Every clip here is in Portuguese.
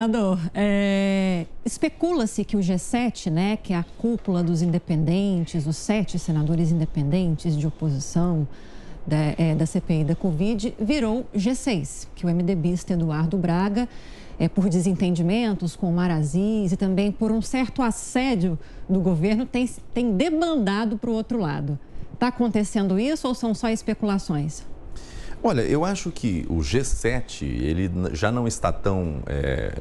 Senador, é, especula-se que o G7, né, que é a cúpula dos independentes, os sete senadores independentes de oposição da, é, da CPI da Covid, virou G6, que o MDBista Eduardo Braga, é, por desentendimentos com o Marazis e também por um certo assédio do governo, tem, tem debandado para o outro lado. Está acontecendo isso ou são só especulações? Olha, eu acho que o G7 ele já não está tão é,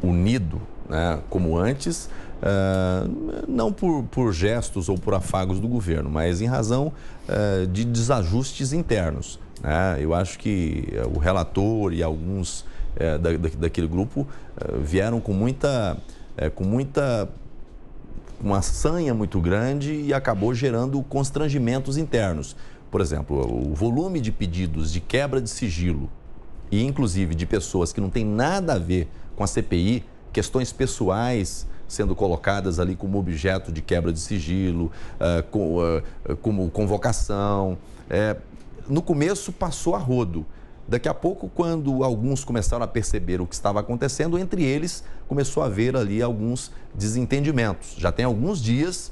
unido né, como antes, uh, não por, por, gestos ou por afagos do governo, mas em razão uh, de desajustes internos. Né? Eu acho que eh, o relator e alguns é, da, daquele grupo eh, vieram com muita, é, com muita uma sanha muito grande e acabou gerando constrangimentos internos. Por exemplo, o volume de pedidos de quebra de sigilo e, inclusive, de pessoas que não têm nada a ver com a CPI, questões pessoais sendo colocadas ali como objeto de quebra de sigilo, ah, ah, como convocação. É, no começo passou a rodo. Daqui a pouco, quando alguns começaram a perceber o que estava acontecendo, entre eles começou a haver ali alguns desentendimentos. Já tem alguns dias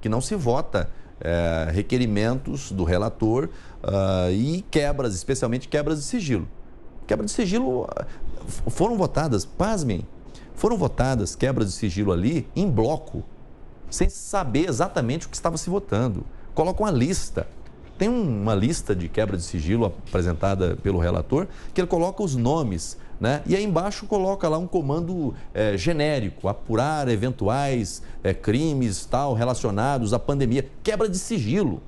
que não se vota é, requerimentos do relator uh, e quebras, especialmente quebras de sigilo. Quebra de sigilo ah, foram votadas, pasmem, foram votadas quebras de sigilo ali em bloco, sem saber exatamente o que estava se votando. Colocam a lista tem uma lista de quebra de sigilo apresentada pelo relator, que ele coloca os nomes, né? E aí embaixo coloca lá um comando é, genérico, apurar eventuais é, crimes tal relacionados à pandemia. Quebra de sigilo.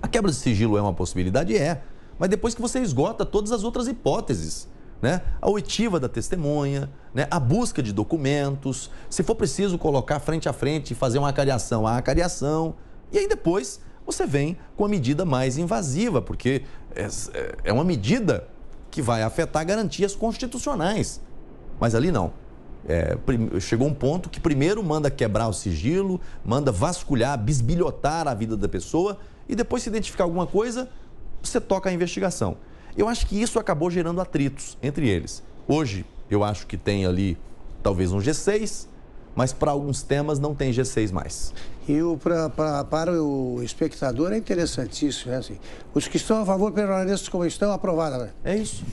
A quebra de sigilo é uma possibilidade? É. Mas depois que você esgota todas as outras hipóteses. Né? A oitiva da testemunha, né? a busca de documentos, se for preciso colocar frente a frente e fazer uma acariação, a acariação, e aí depois você vem com a medida mais invasiva, porque é, é, é uma medida que vai afetar garantias constitucionais. Mas ali não. É, chegou um ponto que primeiro manda quebrar o sigilo, manda vasculhar, bisbilhotar a vida da pessoa e depois, se identificar alguma coisa, você toca a investigação. Eu acho que isso acabou gerando atritos entre eles. Hoje, eu acho que tem ali talvez um G6, mas para alguns temas não tem G6 mais. E o, pra, pra, para o espectador é interessantíssimo, né? Assim, os que estão a favor permaneçam como estão, aprovada. Né? É isso.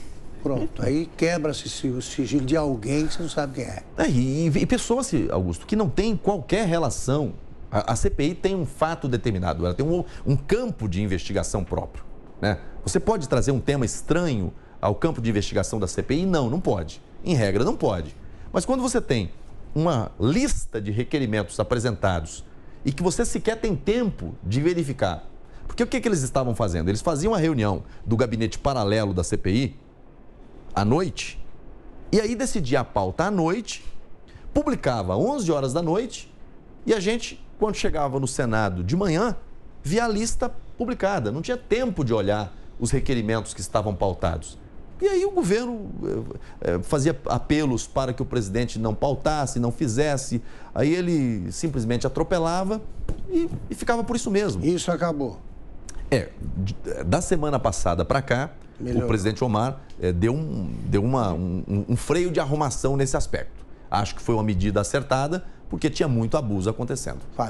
Pronto, aí quebra-se o sigilo de alguém que você não sabe quem é. é e, e, pessoas, Augusto, que não tem qualquer relação. A, a CPI tem um fato determinado, ela tem um, um campo de investigação próprio. Né? Você pode trazer um tema estranho ao campo de investigação da CPI? Não, não pode. Em regra, não pode. Mas quando você tem uma lista de requerimentos apresentados e que você sequer tem tempo de verificar. Porque o que, que eles estavam fazendo? Eles faziam a reunião do gabinete paralelo da CPI à noite e aí decidia a pauta à noite, publicava 11 horas da noite e a gente, quando chegava no Senado de manhã, via a lista publicada. Não tinha tempo de olhar os requerimentos que estavam pautados. E aí o governo eh, eh, fazia apelos para que o presidente não pautasse, não fizesse. Aí ele simplesmente atropelava e, e ficava por isso mesmo. Isso acabou. É, eh, da semana passada para cá, Melhorou. o presidente Omar é, deu, um, deu uma, um, um freio de arrumação nesse aspecto. Acho que foi uma medida acertada, porque tinha muito abuso acontecendo. Fábio.